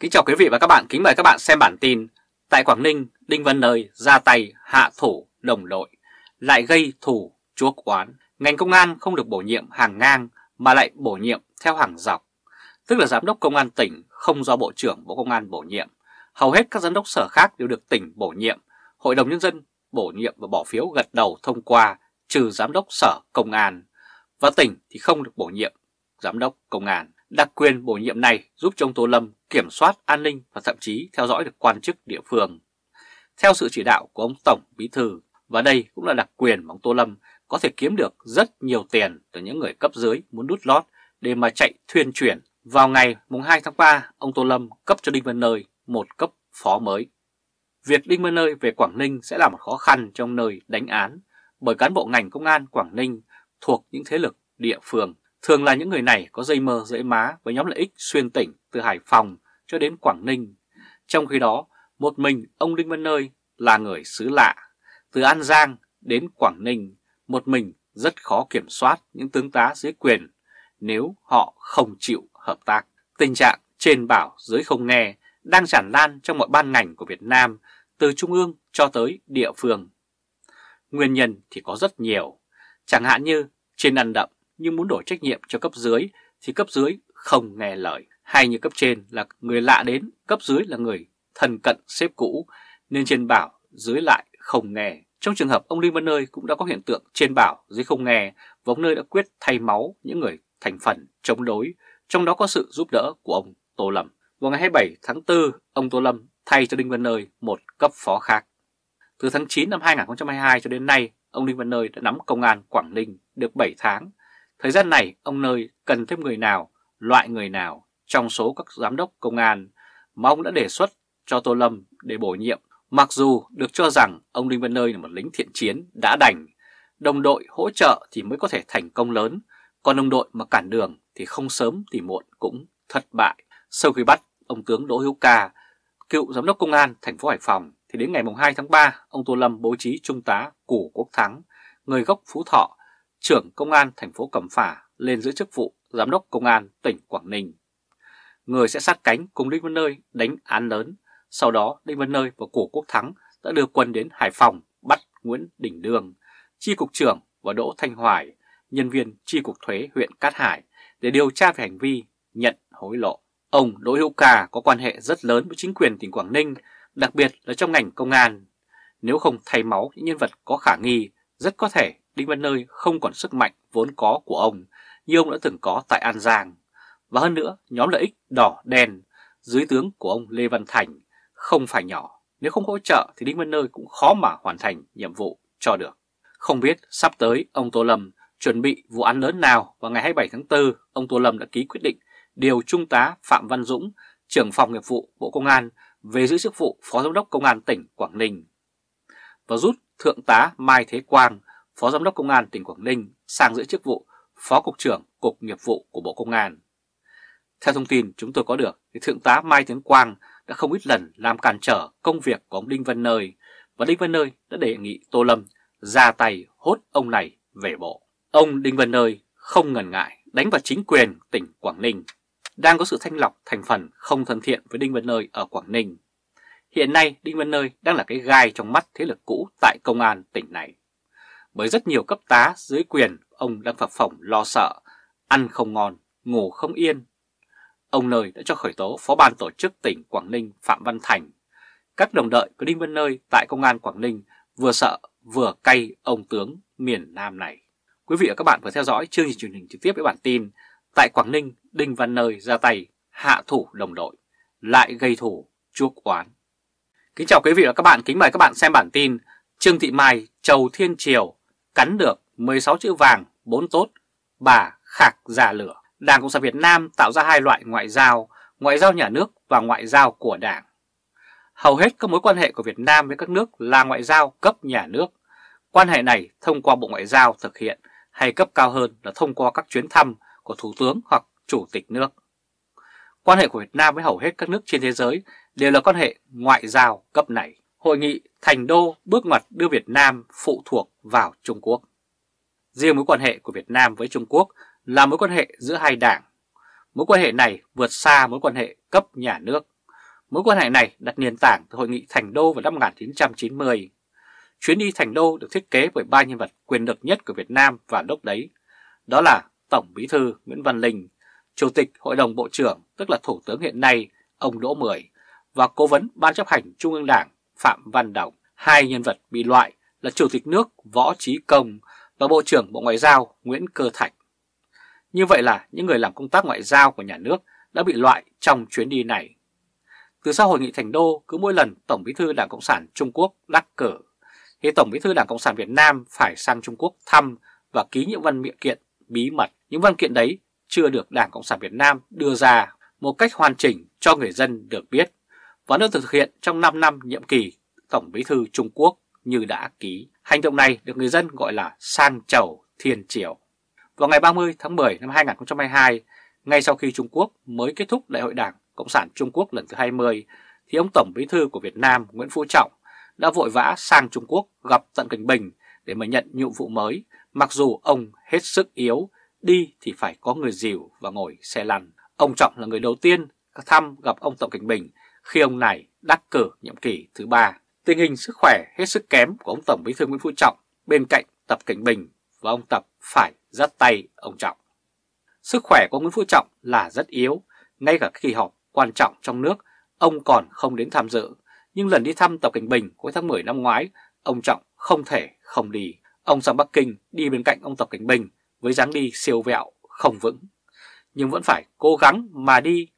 Kính chào quý vị và các bạn, kính mời các bạn xem bản tin Tại Quảng Ninh, Đinh Văn Nơi ra tay hạ thủ đồng đội Lại gây thủ chuốc oán Ngành công an không được bổ nhiệm hàng ngang mà lại bổ nhiệm theo hàng dọc Tức là giám đốc công an tỉnh không do Bộ trưởng Bộ Công an bổ nhiệm Hầu hết các giám đốc sở khác đều được tỉnh bổ nhiệm Hội đồng Nhân dân bổ nhiệm và bỏ phiếu gật đầu thông qua trừ giám đốc sở công an Và tỉnh thì không được bổ nhiệm giám đốc công an Đặc quyền bổ nhiệm này giúp cho ông Tô Lâm kiểm soát an ninh và thậm chí theo dõi được quan chức địa phương. Theo sự chỉ đạo của ông Tổng Bí Thư, và đây cũng là đặc quyền mà ông Tô Lâm có thể kiếm được rất nhiều tiền từ những người cấp dưới muốn đút lót để mà chạy thuyền chuyển. Vào ngày 2 tháng 3, ông Tô Lâm cấp cho Đinh Văn Nơi một cấp phó mới. Việc Đinh Văn Nơi về Quảng Ninh sẽ là một khó khăn trong nơi đánh án bởi cán bộ ngành công an Quảng Ninh thuộc những thế lực địa phương Thường là những người này có dây mơ dễ má với nhóm lợi ích xuyên tỉnh từ Hải Phòng cho đến Quảng Ninh. Trong khi đó, một mình ông Đinh Văn Nơi là người xứ lạ. Từ An Giang đến Quảng Ninh, một mình rất khó kiểm soát những tướng tá dưới quyền nếu họ không chịu hợp tác. Tình trạng trên bảo dưới không nghe đang tràn lan trong mọi ban ngành của Việt Nam từ trung ương cho tới địa phương. Nguyên nhân thì có rất nhiều, chẳng hạn như trên ăn đậm nhưng muốn đổ trách nhiệm cho cấp dưới thì cấp dưới không nghe lời. Hay như cấp trên là người lạ đến, cấp dưới là người thần cận xếp cũ, nên trên bảo dưới lại không nghe. Trong trường hợp ông Đinh Văn Nơi cũng đã có hiện tượng trên bảo dưới không nghe và ông Nơi đã quyết thay máu những người thành phần chống đối, trong đó có sự giúp đỡ của ông Tô Lâm. Vào ngày 27 tháng 4, ông Tô Lâm thay cho Đinh Văn Nơi một cấp phó khác. Từ tháng 9 năm 2022 cho đến nay, ông Đinh Văn Nơi đã nắm công an Quảng Ninh được 7 tháng Thời gian này ông Nơi cần thêm người nào, loại người nào trong số các giám đốc công an mà ông đã đề xuất cho Tô Lâm để bổ nhiệm. Mặc dù được cho rằng ông Đinh Văn Nơi là một lính thiện chiến đã đành, đồng đội hỗ trợ thì mới có thể thành công lớn, còn đồng đội mà cản đường thì không sớm thì muộn cũng thất bại. Sau khi bắt ông tướng Đỗ Hữu Ca, cựu giám đốc công an thành phố Hải Phòng, thì đến ngày 2 tháng 3, ông Tô Lâm bố trí trung tá Củ Quốc Thắng, người gốc Phú Thọ trưởng công an thành phố Cẩm Phả lên giữ chức vụ giám đốc công an tỉnh Quảng Ninh. Người sẽ sát cánh cùng Đinh Văn Nơi đánh án lớn, sau đó Đinh Văn Nơi và Cổ Quốc Thắng đã đưa quân đến Hải Phòng bắt Nguyễn Đình Đương, chi cục trưởng và Đỗ Thanh Hoài, nhân viên chi cục thuế huyện Cát Hải để điều tra về hành vi nhận hối lộ. Ông Đỗ Hữu Cà có quan hệ rất lớn với chính quyền tỉnh Quảng Ninh, đặc biệt là trong ngành công an. Nếu không thay máu những nhân vật có khả nghi, rất có thể Đinh Văn Nơi không còn sức mạnh vốn có của ông như ông đã từng có tại An Giang. Và hơn nữa, nhóm lợi ích đỏ đen dưới tướng của ông Lê Văn Thành không phải nhỏ. Nếu không hỗ trợ thì Đinh Văn Nơi cũng khó mà hoàn thành nhiệm vụ cho được. Không biết sắp tới ông Tô Lâm chuẩn bị vụ án lớn nào vào ngày 27 tháng 4, ông Tô Lâm đã ký quyết định điều Trung tá Phạm Văn Dũng, trưởng phòng nghiệp vụ Bộ Công an về giữ chức vụ Phó Giám đốc Công an tỉnh Quảng Ninh và rút Thượng tá Mai Thế Quang, Phó Giám đốc Công an tỉnh Quảng Ninh sang giữ chức vụ Phó Cục trưởng Cục Nghiệp vụ của Bộ Công an. Theo thông tin chúng tôi có được, thì Thượng tá Mai Tiến Quang đã không ít lần làm cản trở công việc của ông Đinh Văn Nơi và Đinh Văn Nơi đã đề nghị Tô Lâm ra tay hốt ông này về bộ. Ông Đinh Văn Nơi không ngần ngại đánh vào chính quyền tỉnh Quảng Ninh. Đang có sự thanh lọc thành phần không thân thiện với Đinh Văn Nơi ở Quảng Ninh. Hiện nay Đinh Văn Nơi đang là cái gai trong mắt thế lực cũ tại công an tỉnh này bởi rất nhiều cấp tá dưới quyền ông đang phập phỏng lo sợ, ăn không ngon, ngủ không yên. Ông Nơi đã cho khởi tố Phó ban tổ chức tỉnh Quảng Ninh Phạm Văn Thành. Các đồng đợi của Đinh Văn Nơi tại Công an Quảng Ninh vừa sợ vừa cay ông tướng miền Nam này. Quý vị và các bạn vừa theo dõi chương trình truyền hình trực tiếp với bản tin Tại Quảng Ninh, Đinh Văn Nơi ra tay hạ thủ đồng đội, lại gây thủ chuốc oán. Kính chào quý vị và các bạn, kính mời các bạn xem bản tin Trương Thị Mai, Châu Thiên Triều cắn được 16 chữ vàng 4 tốt, bà khạc già lửa. Đảng Cộng sản Việt Nam tạo ra hai loại ngoại giao, ngoại giao nhà nước và ngoại giao của đảng. Hầu hết các mối quan hệ của Việt Nam với các nước là ngoại giao cấp nhà nước. Quan hệ này thông qua Bộ Ngoại giao thực hiện hay cấp cao hơn là thông qua các chuyến thăm của Thủ tướng hoặc Chủ tịch nước. Quan hệ của Việt Nam với hầu hết các nước trên thế giới đều là quan hệ ngoại giao cấp này hội nghị Thành Đô bước ngoặt đưa Việt Nam phụ thuộc vào Trung Quốc. Riêng mối quan hệ của Việt Nam với Trung Quốc là mối quan hệ giữa hai đảng. Mối quan hệ này vượt xa mối quan hệ cấp nhà nước. Mối quan hệ này đặt nền tảng từ hội nghị Thành Đô vào năm 1990. Chuyến đi Thành Đô được thiết kế bởi ba nhân vật quyền lực nhất của Việt Nam vào lúc đấy. Đó là Tổng Bí thư Nguyễn Văn Linh, Chủ tịch Hội đồng Bộ trưởng, tức là Thủ tướng hiện nay, ông Đỗ Mười, và Cố vấn Ban chấp hành Trung ương Đảng Phạm Văn Đồng. Hai nhân vật bị loại là Chủ tịch nước Võ Trí Công và Bộ trưởng Bộ Ngoại giao Nguyễn Cơ Thạch. Như vậy là những người làm công tác ngoại giao của nhà nước đã bị loại trong chuyến đi này. Từ sau hội nghị thành đô, cứ mỗi lần Tổng bí thư Đảng Cộng sản Trung Quốc đắc cử, thì Tổng bí thư Đảng Cộng sản Việt Nam phải sang Trung Quốc thăm và ký những văn miệng kiện bí mật. Những văn kiện đấy chưa được Đảng Cộng sản Việt Nam đưa ra một cách hoàn chỉnh cho người dân được biết và nước thực hiện trong 5 năm nhiệm kỳ Tổng Bí thư Trung Quốc như đã ký. Hành động này được người dân gọi là sang chầu thiên triều. Vào ngày 30 tháng 10 năm 2022, ngay sau khi Trung Quốc mới kết thúc Đại hội Đảng Cộng sản Trung Quốc lần thứ 20, thì ông Tổng Bí thư của Việt Nam Nguyễn Phú Trọng đã vội vã sang Trung Quốc gặp tận Cảnh Bình để mà nhận nhiệm vụ mới, mặc dù ông hết sức yếu, đi thì phải có người dìu và ngồi xe lăn. Ông Trọng là người đầu tiên thăm gặp ông Tập Cảnh Bình khi ông này đắc cử nhiệm kỳ thứ ba. Tình hình sức khỏe hết sức kém của ông Tổng Bí thư Nguyễn Phú Trọng bên cạnh Tập Cảnh Bình và ông Tập phải dắt tay ông Trọng. Sức khỏe của Nguyễn Phú Trọng là rất yếu, ngay cả kỳ họp quan trọng trong nước ông còn không đến tham dự. Nhưng lần đi thăm Tập Cảnh Bình cuối tháng 10 năm ngoái, ông Trọng không thể không đi. Ông sang Bắc Kinh đi bên cạnh ông Tập Cảnh Bình với dáng đi siêu vẹo không vững. Nhưng vẫn phải cố gắng mà đi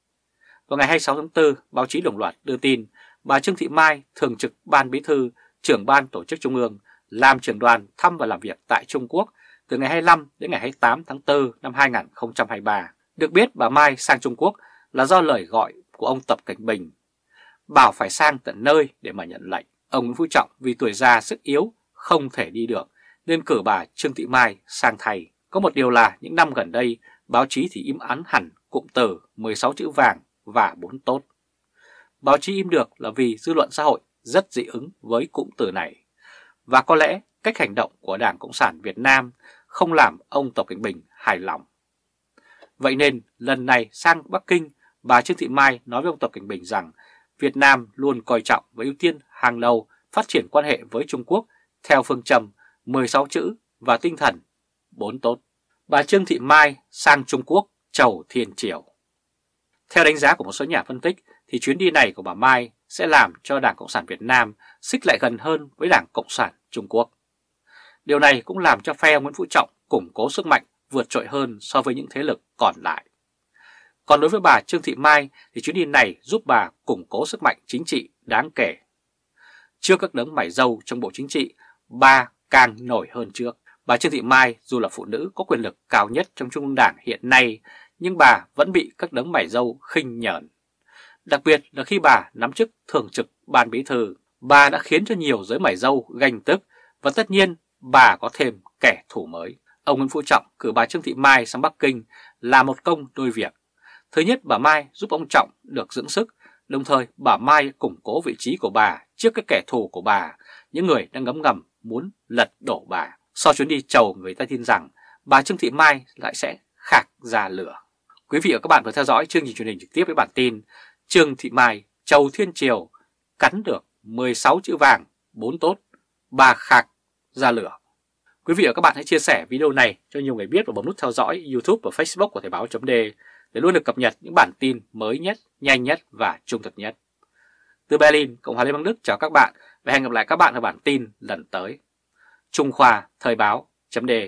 vào ngày 26 tháng 4, báo chí đồng loạt đưa tin bà Trương Thị Mai, thường trực ban bí thư, trưởng ban tổ chức trung ương, làm trưởng đoàn thăm và làm việc tại Trung Quốc từ ngày 25 đến ngày 28 tháng 4 năm 2023. Được biết bà Mai sang Trung Quốc là do lời gọi của ông Tập Cảnh Bình, bảo phải sang tận nơi để mà nhận lệnh. Ông Nguyễn Phú Trọng vì tuổi già sức yếu không thể đi được nên cử bà Trương Thị Mai sang thay. Có một điều là những năm gần đây báo chí thì im ắng hẳn cụm từ 16 chữ vàng và bốn tốt. Báo chí im được là vì dư luận xã hội rất dị ứng với cụm từ này. Và có lẽ cách hành động của Đảng Cộng sản Việt Nam không làm ông Tập Cảnh Bình hài lòng. Vậy nên lần này sang Bắc Kinh, bà Trương Thị Mai nói với ông Tập Cảnh Bình rằng Việt Nam luôn coi trọng và ưu tiên hàng đầu phát triển quan hệ với Trung Quốc theo phương châm 16 chữ và tinh thần 4 tốt. Bà Trương Thị Mai sang Trung Quốc chầu thiên triều. Theo đánh giá của một số nhà phân tích thì chuyến đi này của bà Mai sẽ làm cho Đảng Cộng sản Việt Nam xích lại gần hơn với Đảng Cộng sản Trung Quốc. Điều này cũng làm cho phe Nguyễn Phú Trọng củng cố sức mạnh vượt trội hơn so với những thế lực còn lại. Còn đối với bà Trương Thị Mai thì chuyến đi này giúp bà củng cố sức mạnh chính trị đáng kể. Trước các đấng mải dâu trong Bộ Chính trị, bà càng nổi hơn trước. Bà Trương Thị Mai dù là phụ nữ có quyền lực cao nhất trong Trung ương Đảng hiện nay nhưng bà vẫn bị các đấng mảy dâu khinh nhởn. Đặc biệt là khi bà nắm chức thường trực ban bí thư, bà đã khiến cho nhiều giới mảy dâu ganh tức và tất nhiên bà có thêm kẻ thù mới. Ông Nguyễn Phú Trọng cử bà Trương Thị Mai sang Bắc Kinh là một công đôi việc. Thứ nhất bà Mai giúp ông Trọng được dưỡng sức, đồng thời bà Mai củng cố vị trí của bà trước các kẻ thù của bà, những người đang ngấm ngầm muốn lật đổ bà. Sau chuyến đi chầu người ta tin rằng bà Trương Thị Mai lại sẽ khạc ra lửa. Quý vị và các bạn vừa theo dõi chương trình truyền hình trực tiếp với bản tin Trương Thị Mai, Châu Thiên Triều cắn được 16 chữ vàng, 4 tốt, bà khạc ra lửa. Quý vị và các bạn hãy chia sẻ video này cho nhiều người biết và bấm nút theo dõi YouTube và Facebook của Thời báo .d để luôn được cập nhật những bản tin mới nhất, nhanh nhất và trung thực nhất. Từ Berlin, Cộng hòa Liên bang Đức chào các bạn và hẹn gặp lại các bạn ở bản tin lần tới. Trung Khoa Thời báo .d